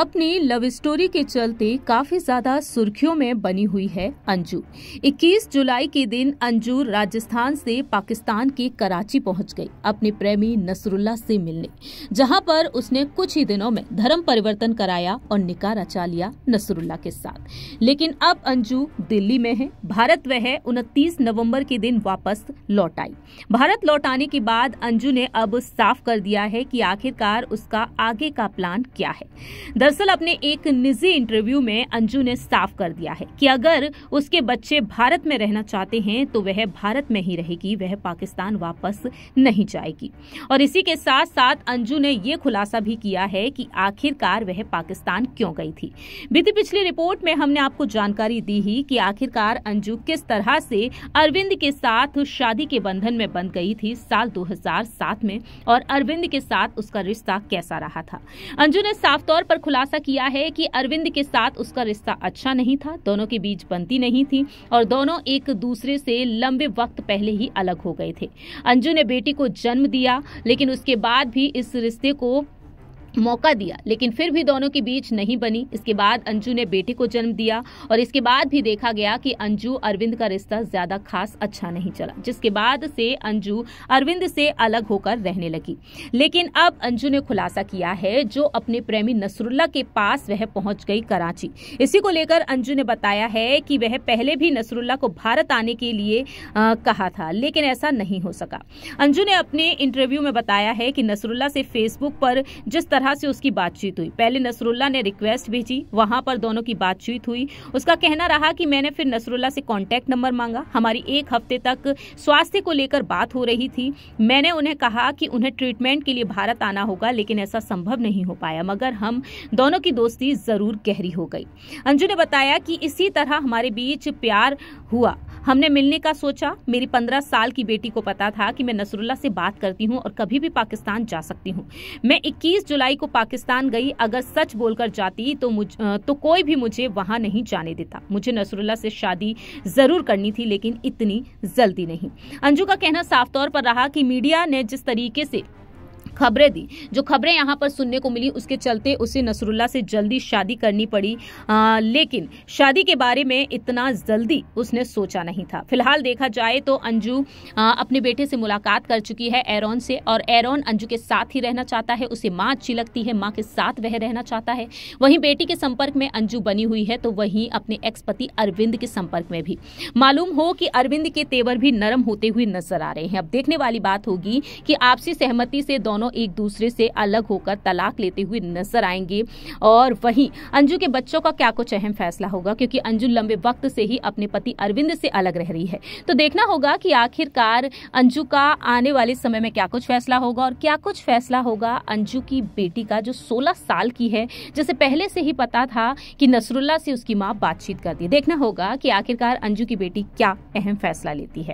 अपनी love story के चलते काफी ज्यादा सुर्खियों में बनी हुई है अंजू 21 जुलाई के दिन अंजू राजस्थान से पाकिस्तान के कराची पहुंच गई अपने प्रेमी नसरुल्ला से मिलने जहां पर उसने कुछ ही दिनों में धर्म परिवर्तन कराया और निकाह रचा लिया नसरुल्ला के साथ लेकिन अब अंजू दिल्ली में है भारत वह उनतीस नवम्बर के दिन वापस लौट आई भारत लौटाने के बाद अंजू ने अब साफ कर दिया है की आखिरकार उसका आगे का प्लान क्या है दरअसल अपने एक निजी इंटरव्यू में अंजू ने साफ कर दिया है कि अगर उसके बच्चे भारत में रहना चाहते हैं तो वह भारत में ही रहेगी वह पाकिस्तान वापस नहीं जाएगी और इसी के साथ साथ अंजू ने ये खुलासा भी किया है कि आखिरकार वह पाकिस्तान क्यों गई थी बीती पिछली रिपोर्ट में हमने आपको जानकारी दी ही कि आखिरकार अंजू किस तरह से अरविंद के साथ शादी के बंधन में बंध गई थी साल दो में और अरविंद के साथ उसका रिश्ता कैसा रहा था अंजू ने साफ तौर पर खुला खुलासा किया है कि अरविंद के साथ उसका रिश्ता अच्छा नहीं था दोनों के बीच बनती नहीं थी और दोनों एक दूसरे से लंबे वक्त पहले ही अलग हो गए थे अंजू ने बेटी को जन्म दिया लेकिन उसके बाद भी इस रिश्ते को मौका दिया लेकिन फिर भी दोनों के बीच नहीं बनी इसके बाद अंजू ने बेटे को जन्म दिया और इसके बाद भी देखा गया कि अंजू अरविंद का रिश्ता ज्यादा खास अच्छा नहीं चला जिसके बाद से अंजू अरविंद से अलग होकर रहने लगी लेकिन अब अंजू ने खुलासा किया है जो अपने प्रेमी नसरुल्ला के पास वह पहुंच गई कराची इसी को लेकर अंजू ने बताया है कि वह पहले भी नसरुल्ला को भारत आने के लिए आ, कहा था लेकिन ऐसा नहीं हो सका अंजू ने अपने इंटरव्यू में बताया है कि नसरुल्ला से फेसबुक पर जिस तरह तरह से उसकी बातचीत हुई पहले नसरुल्ला ने रिक्वेस्ट भेजी वहां पर दोनों की बातचीत हुई उसका कहना रहा कि मैंने फिर नसरुल्ला से कॉन्टैक्ट नंबर मांगा हमारी एक हफ्ते तक स्वास्थ्य को लेकर बात हो रही थी मैंने उन्हें कहा कि उन्हें ट्रीटमेंट के लिए भारत आना होगा लेकिन ऐसा संभव नहीं हो पाया मगर हम दोनों की दोस्ती ज़रूर गहरी हो गई अंजू ने बताया कि इसी तरह हमारे बीच प्यार हुआ हमने मिलने का सोचा मेरी पंद्रह साल की बेटी को पता था कि मैं नसरुल्ला से बात करती हूँ और कभी भी पाकिस्तान जा सकती हूँ मैं इक्कीस जुलाई को पाकिस्तान गई अगर सच बोलकर जाती तो मुझ तो कोई भी मुझे वहाँ नहीं जाने देता मुझे नसरुल्ला से शादी ज़रूर करनी थी लेकिन इतनी जल्दी नहीं अंजू का कहना साफ तौर पर रहा कि मीडिया ने जिस तरीके से खबरें दी जो खबरें यहाँ पर सुनने को मिली उसके चलते उसे नसरुल्ला से जल्दी शादी करनी पड़ी आ, लेकिन शादी के बारे में इतना जल्दी उसने सोचा नहीं था फिलहाल देखा जाए तो अंजू अपने बेटे से मुलाकात कर चुकी है एरोन से और एरोन अंजू के साथ ही रहना चाहता है उसे माँ अच्छी लगती है माँ के साथ वह रहना चाहता है वहीं बेटी के संपर्क में अंजू बनी हुई है तो वहीं अपने एक्स पति अरविंद के संपर्क में भी मालूम हो कि अरविंद के तेवर भी नरम होते हुए नजर आ रहे हैं अब देखने वाली बात होगी कि आपसी सहमति से दोनों दोनों एक दूसरे से अलग होकर तलाक लेते हुए नजर आएंगे और वहीं अंजू के बच्चों का क्या कुछ अहम फैसला होगा क्योंकि अंजू लंबे वक्त से ही अपने पति अरविंद से अलग रह रही है तो देखना होगा कि आखिरकार अंजू का आने वाले समय में क्या कुछ फैसला होगा और क्या कुछ फैसला होगा अंजू की बेटी का जो सोलह साल की है जिसे पहले से ही पता था कि नसरुल्ला से उसकी माँ बातचीत करती है देखना होगा कि आखिरकार अंजू की बेटी क्या अहम फैसला लेती है